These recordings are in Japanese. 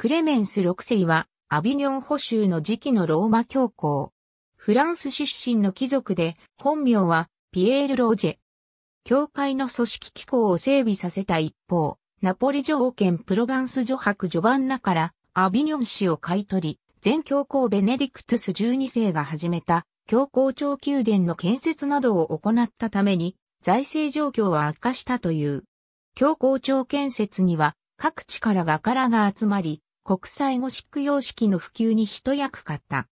クレメンス6世は、アビニョン保守の時期のローマ教皇。フランス出身の貴族で、本名は、ピエール・ロージェ。教会の組織機構を整備させた一方、ナポリ条件プロヴァンス女白ジョバンナから、アビニョン氏を買い取り、全教皇ベネディクトゥス12世が始めた、教皇庁宮殿の建設などを行ったために、財政状況は悪化したという。教皇庁建設には、各地から画からが集まり、国際ゴシック様式の普及に一役買った。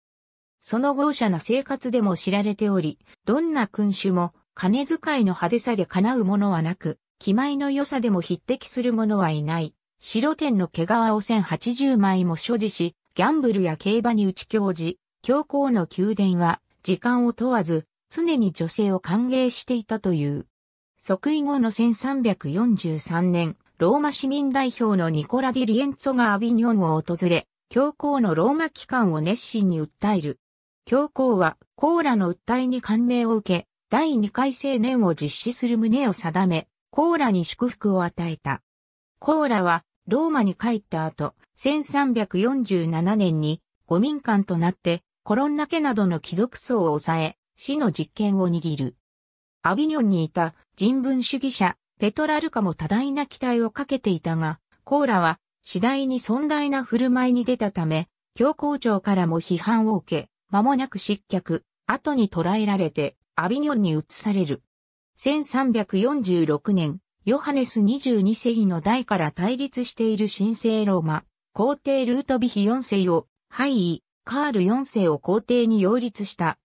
その豪奢な生活でも知られており、どんな君主も金遣いの派手さで叶うものはなく、気前の良さでも匹敵する者はいない。白天の毛皮を1080枚も所持し、ギャンブルや競馬に打ち教じ、教皇の宮殿は時間を問わず、常に女性を歓迎していたという。即位後の1343年、ローマ市民代表のニコラ・ディ・リエンツォがアビニョンを訪れ、教皇のローマ機関を熱心に訴える。教皇はコーラの訴えに感銘を受け、第2回青年を実施する旨を定め、コーラに祝福を与えた。コーラはローマに帰った後、1347年に五民間となってコロンナ家などの貴族層を抑え、死の実権を握る。アビニョンにいた人文主義者、ペトラルカも多大な期待をかけていたが、コーラは次第に尊大な振る舞いに出たため、教皇庁からも批判を受け、間もなく失脚、後に捕らえられて、アビニョンに移される。1346年、ヨハネス22世の代から対立している神聖ローマ、皇帝ルートビヒ4世を、廃位、カール4世を皇帝に擁立した。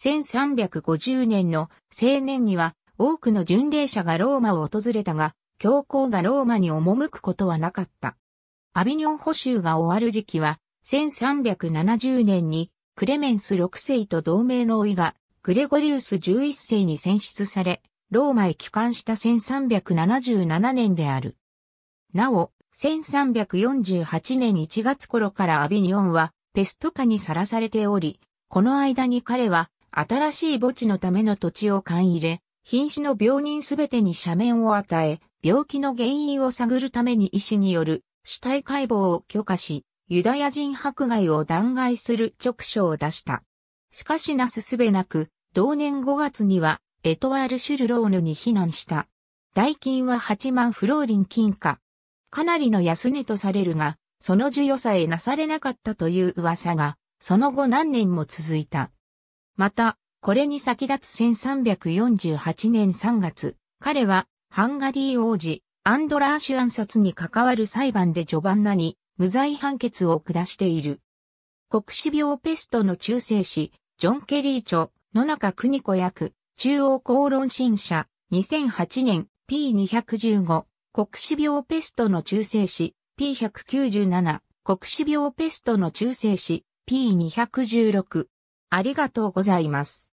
1350年の青年には、多くの巡礼者がローマを訪れたが、教皇がローマに赴くことはなかった。アビニョン補修が終わる時期は、1370年にクレメンス6世と同盟の老いがグレゴリウス11世に選出され、ローマへ帰還した1377年である。なお、1348年1月頃からアビニョンはペスト化にさらされており、この間に彼は新しい墓地のための土地を買い入れ、瀕死の病人すべてに斜面を与え、病気の原因を探るために医師による死体解剖を許可し、ユダヤ人迫害を弾劾する直書を出した。しかしなすすべなく、同年5月には、エトワール・シュルローヌに避難した。代金は8万フローリン金貨。かなりの安値とされるが、その授与さえなされなかったという噂が、その後何年も続いた。また、これに先立つ1348年3月、彼はハンガリー王子アンドラーシュ暗殺に関わる裁判で序盤なに無罪判決を下している。国死病ペストの中世史、ジョン・ケリー著、野中邦子役、中央公論新社、2008年 P215、国死病ペストの中世史、P197、国死病ペストの中世史、P216。ありがとうございます。